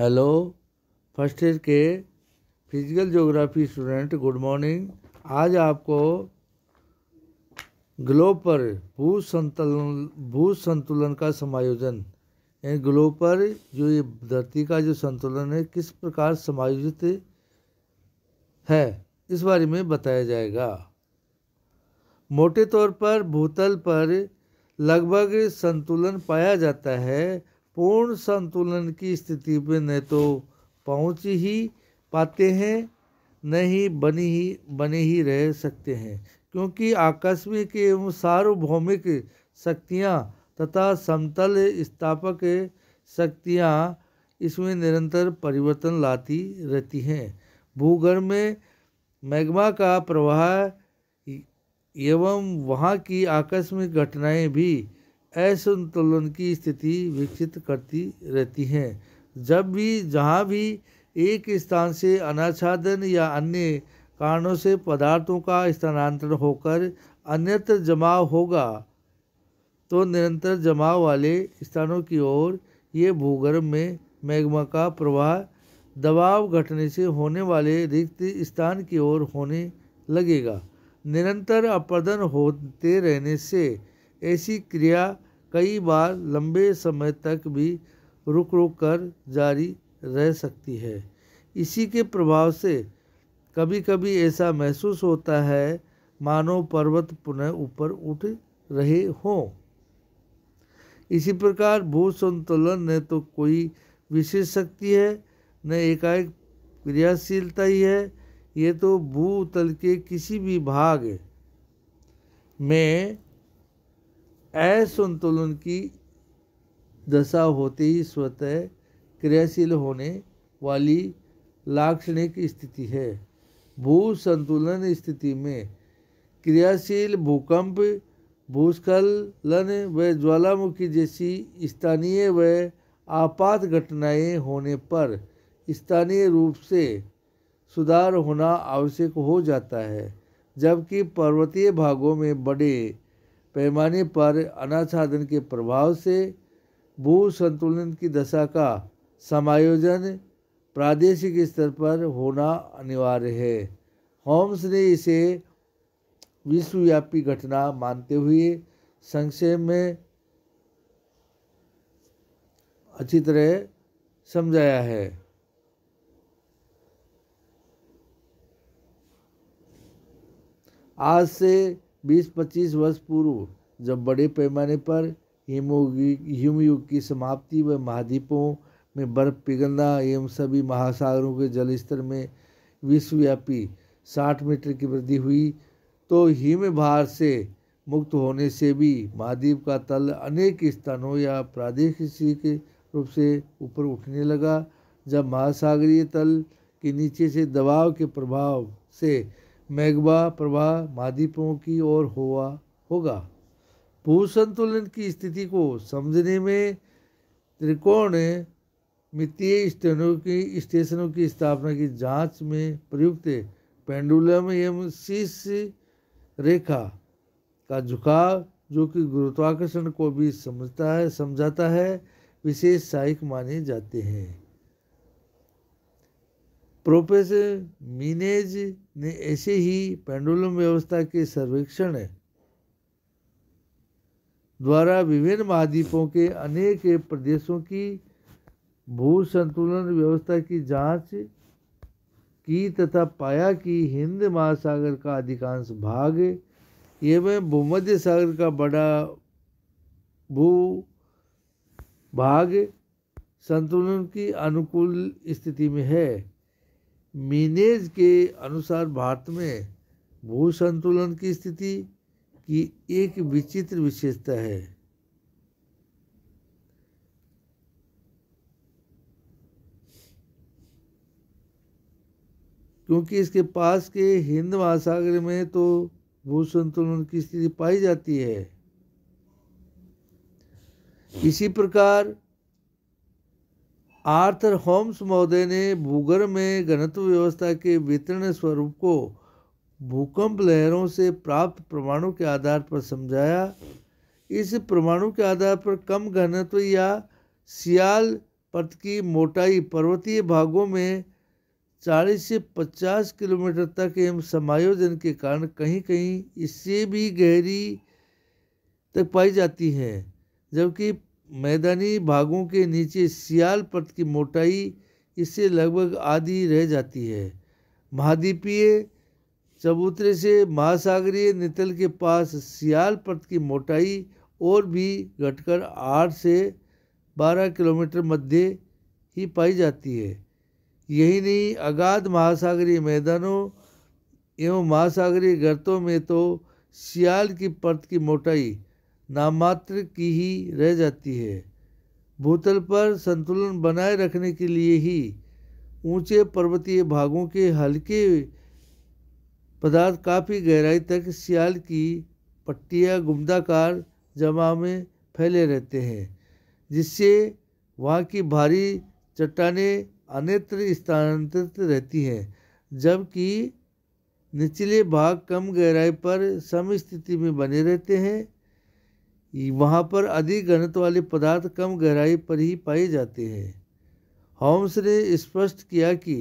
hello first year के physical geography student good morning आज आपको ग्लोब पर भू संतुलन भू संतुलन का समायोजन यानी ग्लोब पर जो ये धरती का जो संतुलन है किस प्रकार समायोजित है इस बारे में बताया जाएगा मोटे तौर पर भूतल पर लगभग संतुलन पाया जाता है पूर्ण संतुलन की स्थिति में न तो पहुँच ही पाते हैं न ही बनी ही बने ही रह सकते हैं क्योंकि आकस्मिक एवं सार्वभौमिक शक्तियाँ तथा समतल स्थापक शक्तियाँ इसमें निरंतर परिवर्तन लाती रहती हैं भूगर्भ में मैग्मा का प्रवाह एवं वहाँ की आकस्मिक घटनाएं भी असंतुलन की स्थिति विकसित करती रहती हैं जब भी जहाँ भी एक स्थान से अनाच्छादन या अन्य कारणों से पदार्थों का स्थानांतरण होकर अन्यत्र जमाव होगा तो निरंतर जमाव वाले स्थानों की ओर ये भूगर्भ में मैग्मा का प्रवाह दबाव घटने से होने वाले रिक्त स्थान की ओर होने लगेगा निरंतर अपर्दन होते रहने से ऐसी क्रिया कई बार लंबे समय तक भी रुक रुक कर जारी रह सकती है इसी के प्रभाव से कभी कभी ऐसा महसूस होता है मानो पर्वत पुनः ऊपर उठ रहे हों इसी प्रकार भू संतुलन न तो कोई विशेष शक्ति है न एकाएक क्रियाशीलता ही है ये तो भूतल के किसी भी भाग में असंतुलन की दशा होते ही स्वतः क्रियाशील होने वाली लाक्षणिक स्थिति है भू संतुलन स्थिति में क्रियाशील भूकंप भूस्खलन व ज्वालामुखी जैसी स्थानीय व आपात घटनाएं होने पर स्थानीय रूप से सुधार होना आवश्यक हो जाता है जबकि पर्वतीय भागों में बड़े पैमाने पर अनाच्छादन के प्रभाव से भू संतुलन की दशा का समायोजन प्रादेशिक स्तर पर होना अनिवार्य है होम्स ने इसे विश्वव्यापी घटना मानते हुए संक्षेप में अच्छी तरह समझाया है आज से 20-25 वर्ष पूर्व जब बड़े पैमाने पर हिमयुग की समाप्ति व महाद्वीपों में बर्फ पिघलना एवं सभी महासागरों के जलस्तर में विश्वव्यापी 60 मीटर की वृद्धि हुई तो हिम भार से मुक्त होने से भी महाद्वीप का तल अनेक स्थानों या प्रादेशिक रूप से ऊपर उठने लगा जब महासागरीय तल के नीचे से दबाव के प्रभाव से मेघवा प्रवाह महाद्वीपों की ओर हुआ होगा भू संतुलन की स्थिति को समझने में त्रिकोण मित्तीय स्टेशनों की स्टेशनों की स्थापना की जांच में प्रयुक्त पेंडुलम एवं शीर्ष रेखा का झुकाव जो कि गुरुत्वाकर्षण को भी समझता है समझाता है विशेष सहायक माने जाते हैं प्रोफेसर मीनेज ने ऐसे ही पेंडुलम व्यवस्था के सर्वेक्षण द्वारा विभिन्न महाद्वीपों के अनेक प्रदेशों की भू संतुलन व्यवस्था की जांच की तथा पाया कि हिंद महासागर का अधिकांश भाग एवं भूमध्य सागर का बड़ा भू भाग संतुलन की अनुकूल स्थिति में है मीनेज के अनुसार भारत में भू संतुलन की स्थिति की एक विचित्र विशेषता है क्योंकि इसके पास के हिंद महासागर में तो भू संतुलन की स्थिति पाई जाती है इसी प्रकार आर्थर होम्स महोदय ने भूगर्भ में घनत्व व्यवस्था के वितरण स्वरूप को भूकंप लहरों से प्राप्त परमाणु के आधार पर समझाया इस परमाणु के आधार पर कम घनत्व या सियाल पथ की मोटाई पर्वतीय भागों में 40 से 50 किलोमीटर तक एवं समायोजन के कारण कहीं कहीं इससे भी गहरी तक पाई जाती है जबकि मैदानी भागों के नीचे सियाल पर्त की मोटाई इससे लगभग आधी रह जाती है महाद्वीपीय चबूतरे से महासागरीय नितल के पास सियाल पर्त की मोटाई और भी घटकर आठ से बारह किलोमीटर मध्य ही पाई जाती है यही नहीं अगाध महासागरीय मैदानों एवं महासागरीय गर्तों में तो सियाल की परत की मोटाई नामात्र की ही रह जाती है भूतल पर संतुलन बनाए रखने के लिए ही ऊंचे पर्वतीय भागों के हल्के पदार्थ काफ़ी गहराई तक सियाल की पट्टियाँ गुमदाकार जमा में फैले रहते हैं जिससे वहाँ की भारी चट्टानें अन्यत्र स्थानांतरित रहती हैं जबकि निचले भाग कम गहराई पर सम स्थिति में बने रहते हैं वहाँ पर अधिक घनत्व वाले पदार्थ कम गहराई पर ही पाए जाते हैं होम्स ने स्पष्ट किया कि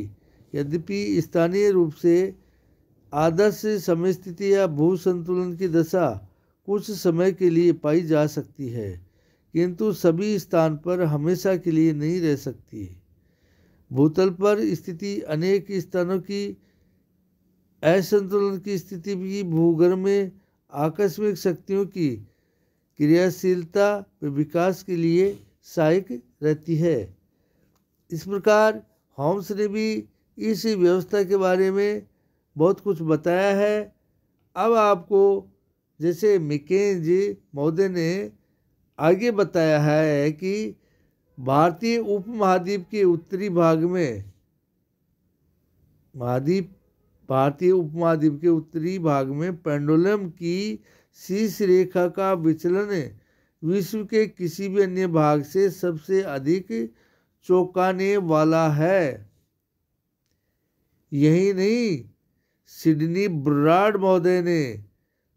यद्यपि स्थानीय रूप से आदर्श समय स्थिति या भू संतुलन की दशा कुछ समय के लिए पाई जा सकती है किंतु सभी स्थान पर हमेशा के लिए नहीं रह सकती भूतल पर स्थिति अनेक स्थानों की असंतुलन की स्थिति भी भूगर्भ में आकस्मिक शक्तियों की क्रियाशीलता व विकास के लिए सहायक रहती है इस प्रकार होम्स ने भी इस व्यवस्था के बारे में बहुत कुछ बताया है अब आपको जैसे मिकेन जी महोदय ने आगे बताया है कि भारतीय उपमहाद्वीप के उत्तरी भाग में महाद्वीप भारतीय उपमहाद्वीप के उत्तरी भाग में पेंडुलम की शीर्ष रेखा का विचलन विश्व के किसी भी अन्य भाग से सबसे अधिक चौंकाने वाला है यही नहीं सिडनी ब्राड महोदय ने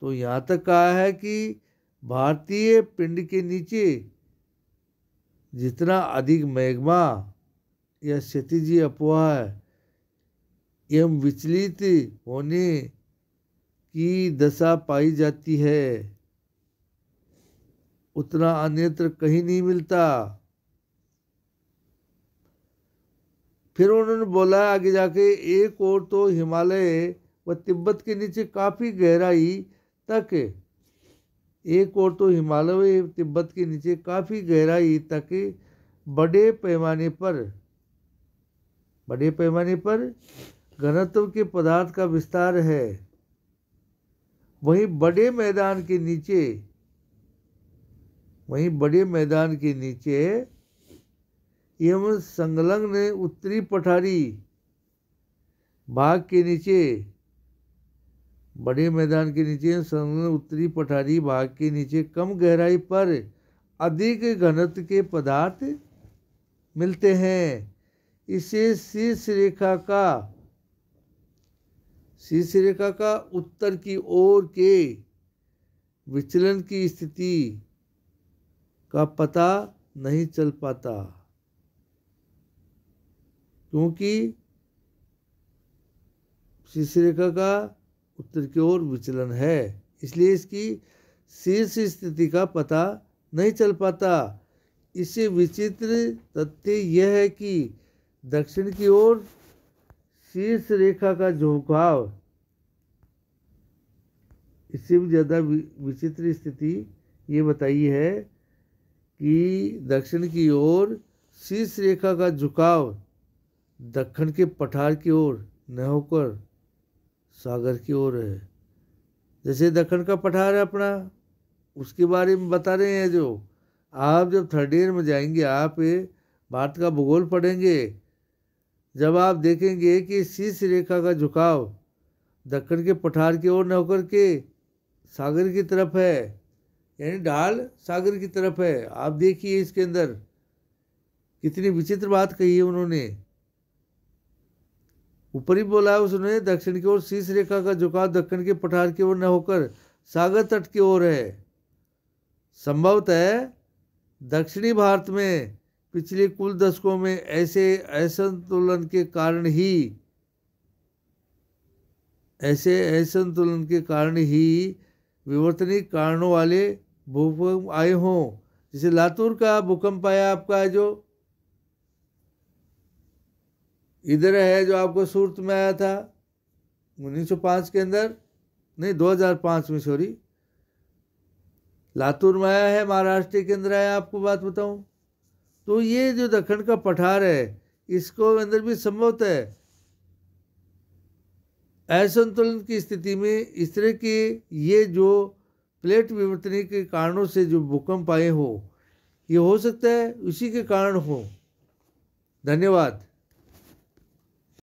तो यहाँ तक कहा है कि भारतीय पिंड के नीचे जितना अधिक मैग्मा या क्षतिजी अपवाह एवं विचलित होने की दशा पाई जाती है उतना अन्यत्र कहीं नहीं मिलता फिर उन्होंने बोला आगे जाके एक और तो हिमालय व तिब्बत के नीचे काफ़ी गहराई तक एक और तो हिमालय व तिब्बत के नीचे काफ़ी गहराई तक बड़े पैमाने पर बड़े पैमाने पर घनत्व के पदार्थ का विस्तार है वहीं बड़े मैदान के नीचे वहीं बड़े मैदान के नीचे एवं संलग्न उत्तरी पठारी भाग के नीचे बड़े मैदान के नीचे संलग्न उत्तरी पठारी भाग के नीचे कम गहराई पर अधिक घनत्व के पदार्थ मिलते हैं इसे शीर्ष रेखा का शीर्ष रेखा का उत्तर की ओर के विचलन की स्थिति का पता नहीं चल पाता क्योंकि शीर्ष रेखा का उत्तर की ओर विचलन है इसलिए इसकी शीर्ष स्थिति का पता नहीं चल पाता इससे विचित्र तथ्य यह है कि दक्षिण की ओर शीर्ष रेखा का झुकाव इससे भी ज़्यादा विचित्र स्थिति ये बताई है कि दक्षिण की ओर शीर्ष रेखा का झुकाव दक्षिण के पठार की ओर न होकर सागर की ओर है जैसे दक्षिण का पठार है अपना उसके बारे में बता रहे हैं जो आप जब थर्ड ईयर में जाएंगे आप भारत का भूगोल पढ़ेंगे जब आप देखेंगे कि शीर्ष रेखा का झुकाव दक्कन के पठार की ओर न होकर के सागर की तरफ है यानी ढाल सागर की तरफ है आप देखिए इसके अंदर कितनी विचित्र बात कही है उन्होंने ऊपर ही बोला है उसने दक्षिण की ओर शीर्ष रेखा का झुकाव दक्षिण के पठार की ओर न होकर सागर तट की ओर है संभवतः दक्षिणी भारत में पिछले कुल दशकों में ऐसे असंतुलन के कारण ही ऐसे असंतुलन के कारण ही विवर्तनी कारणों वाले भूकंप आए हों जैसे लातूर का भूकंप आया आपका जो इधर है जो आपको सूरत में आया था 1905 के अंदर नहीं 2005 में सॉरी लातूर में आया है महाराष्ट्र के अंदर आया आपको बात बताऊं तो ये जो दखन का पठार है इसको अंदर भी संभवत है असंतुलन की स्थिति में इस तरह के ये जो प्लेट विवर्तनी के कारणों से जो भूकंप आए हो ये हो सकता है उसी के कारण हो धन्यवाद